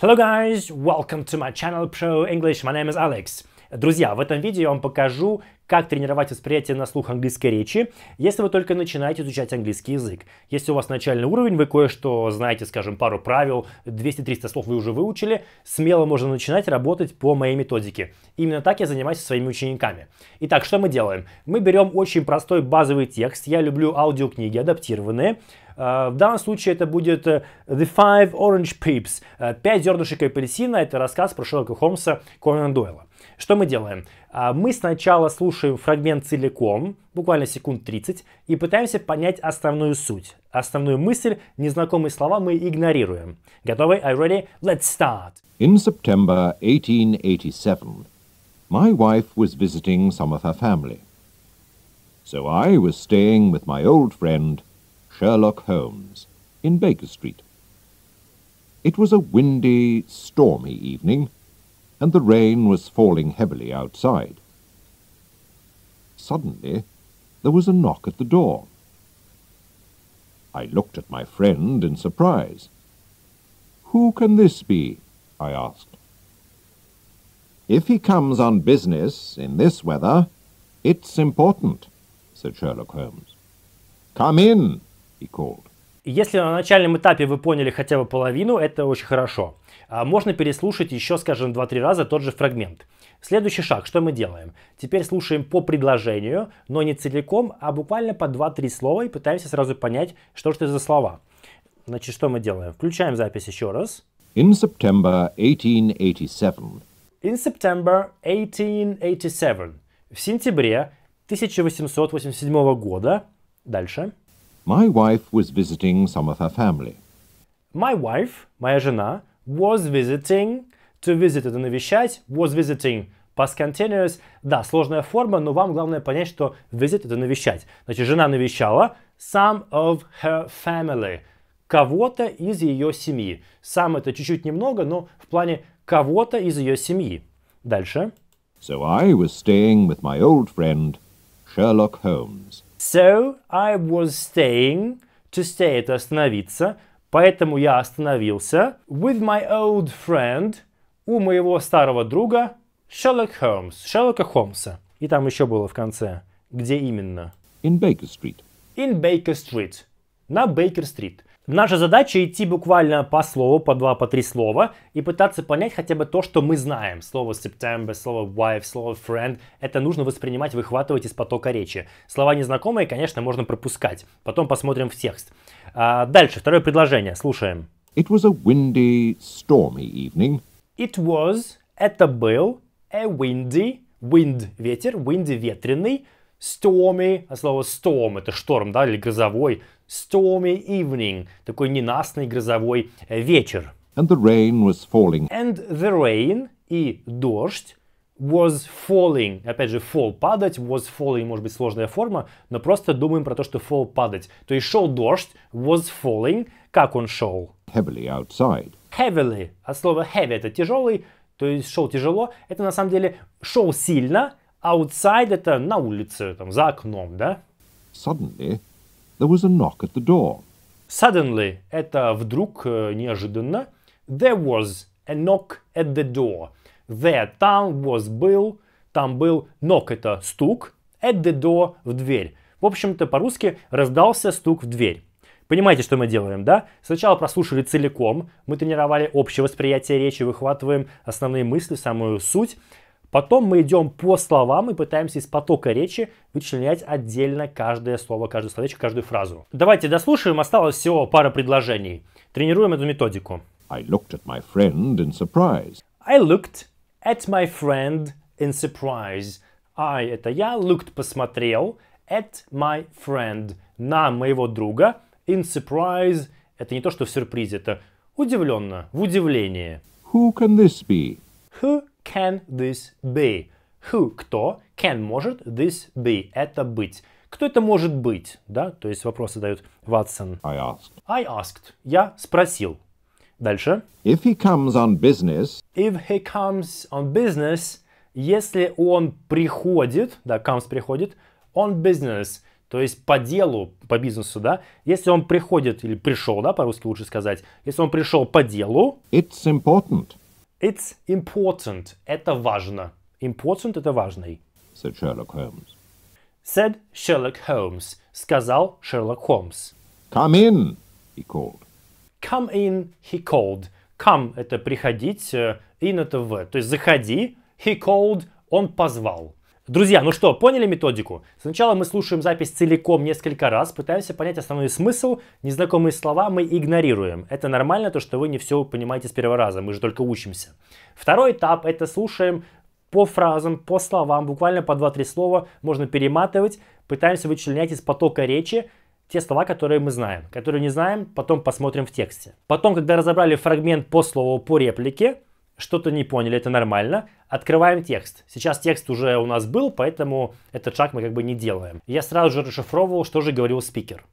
Hello guys, welcome to my channel Pro English, my name is Alex. Друзья, в этом видео я вам покажу, как тренировать восприятие на слух английской речи, если вы только начинаете изучать английский язык. Если у вас начальный уровень, вы кое-что знаете, скажем, пару правил, 200-300 слов вы уже выучили, смело можно начинать работать по моей методике. Именно так я занимаюсь со своими учениками. Итак, что мы делаем? Мы берем очень простой базовый текст. Я люблю аудиокниги, адаптированные. Э, в данном случае это будет э, The Five Orange Pips. Э, Пять зернышек апельсина. Это рассказ про Шерлока Холмса Конан Дойла. Что мы делаем? Мы сначала слушаем фрагмент целиком, буквально секунд 30, и пытаемся понять основную суть. Основную мысль, незнакомые слова мы игнорируем. Готовы? Are you ready? Let's start! In September 1887, my wife was visiting some of her family. So I was staying with my old friend, Sherlock Holmes, in Baker Street. It was a windy, stormy evening, and the rain was falling heavily outside. Suddenly, there was a knock at the door. I looked at my friend in surprise. Who can this be? I asked. If he comes on business in this weather, it's important, said Sherlock Holmes. Come in, he called. Если на начальном этапе вы поняли хотя бы половину, это очень хорошо. А можно переслушать еще, скажем, 2-3 раза тот же фрагмент. Следующий шаг, что мы делаем? Теперь слушаем по предложению, но не целиком, а буквально по 2-3 слова и пытаемся сразу понять, что же это за слова. Значит, что мы делаем? Включаем запись еще раз. In September 1887. In September 1887. В сентябре 1887 года. Дальше. My wife was visiting some of her family. My wife, моя жена, was visiting, to visit это навещать, was visiting past continuous. Да, сложная форма, но вам главное понять, что visit это навещать. Значит, жена навещала some of her family, кого-то из ее семьи. Сам это чуть-чуть немного, но в плане кого-то из ее семьи. Дальше. So I was staying with my old friend Sherlock Holmes. So I was staying. To stay это остановиться. Поэтому я остановился with my old friend у моего старого друга Шерлок Холмс, Шерлока Холмса. И там еще было в конце. Где именно? In Baker Street. In Baker Street. На Бейкер-стрит. Наша задача идти буквально по слову, по два, по три слова и пытаться понять хотя бы то, что мы знаем. Слово September, слово wife, слово friend. Это нужно воспринимать, выхватывать из потока речи. Слова незнакомые, конечно, можно пропускать. Потом посмотрим в текст. А дальше, второе предложение. Слушаем. It was a windy, stormy evening. It was, это был, a windy, wind, ветер, windy, ветреный, stormy, а слово storm, это шторм, да, или грозовой, stormy evening, такой ненастный грозовой вечер. And the rain was falling. And the rain и дождь was falling. Опять же, fall падать, was falling может быть сложная форма, но просто думаем про то, что fall падать. То есть шел дождь, was falling, как он шел? Heavily outside. Heavily. а слово heavy это тяжелый, то есть шел тяжело. Это на самом деле шел сильно, Outside это на улице, там, за окном, да? Suddenly, there was a knock at the door. Suddenly – это вдруг, э, неожиданно. There was a knock at the door. There – там, was – был. Там был knock – это стук. At the door – в дверь. В общем-то, по-русски раздался стук в дверь. Понимаете, что мы делаем, да? Сначала прослушали целиком, мы тренировали общее восприятие речи, выхватываем основные мысли, самую суть. Потом мы идем по словам и пытаемся из потока речи вычленять отдельно каждое слово, каждую словечко, каждую фразу. Давайте дослушаем, осталось всего пара предложений. Тренируем эту методику. I looked at my friend in surprise. I looked at my friend in surprise. I – это я, looked – посмотрел, at my friend – на моего друга, in surprise – это не то, что в сюрпризе, это удивленно, в удивлении. Who can this be? Who can this be? Who – кто, can – может, this be – это быть. Кто это может быть? Да, то есть вопрос задают Ватсон. I asked. I asked. Я спросил. Дальше. If he comes on business. If he comes on business. Если он приходит, да, comes приходит, on business, то есть по делу, по бизнесу, да, если он приходит или пришел, да, по-русски лучше сказать, если он пришел по делу. It's important. It's important. Это важно. Important – это важный. Said Sherlock Holmes. Said Sherlock Holmes. Сказал Sherlock Holmes. Come in, he called. Come in, he called. Come – это приходить, э, in – это в. То есть заходи, he called, он позвал. Друзья, ну что, поняли методику? Сначала мы слушаем запись целиком несколько раз, пытаемся понять основной смысл, незнакомые слова мы игнорируем. Это нормально, то что вы не все понимаете с первого раза, мы же только учимся. Второй этап это слушаем по фразам, по словам, буквально по 2-3 слова можно перематывать, пытаемся вычленять из потока речи те слова, которые мы знаем. Которые не знаем, потом посмотрим в тексте. Потом, когда разобрали фрагмент по слову, по реплике, что-то не поняли, это нормально. Открываем текст. Сейчас текст уже у нас был, поэтому этот шаг мы как бы не делаем. Я сразу же расшифровывал, что же говорил спикер.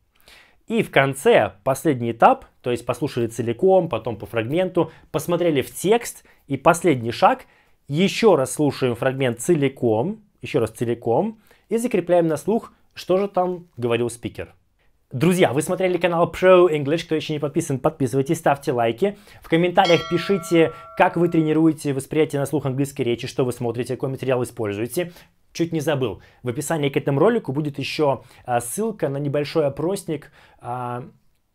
И в конце, последний этап, то есть послушали целиком, потом по фрагменту, посмотрели в текст, и последний шаг, еще раз слушаем фрагмент целиком, еще раз целиком, и закрепляем на слух, что же там говорил спикер. Друзья, вы смотрели канал Pro English, кто еще не подписан, подписывайтесь, ставьте лайки. В комментариях пишите, как вы тренируете восприятие на слух английской речи, что вы смотрите, какой материал используете. Чуть не забыл, в описании к этому ролику будет еще а, ссылка на небольшой опросник. А,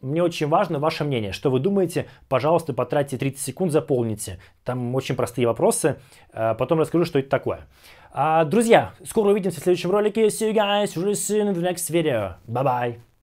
мне очень важно ваше мнение, что вы думаете, пожалуйста, потратьте 30 секунд, заполните. Там очень простые вопросы, а, потом расскажу, что это такое. Друзья, скоро увидимся в следующем ролике. See you guys really soon in the next video. Bye-bye.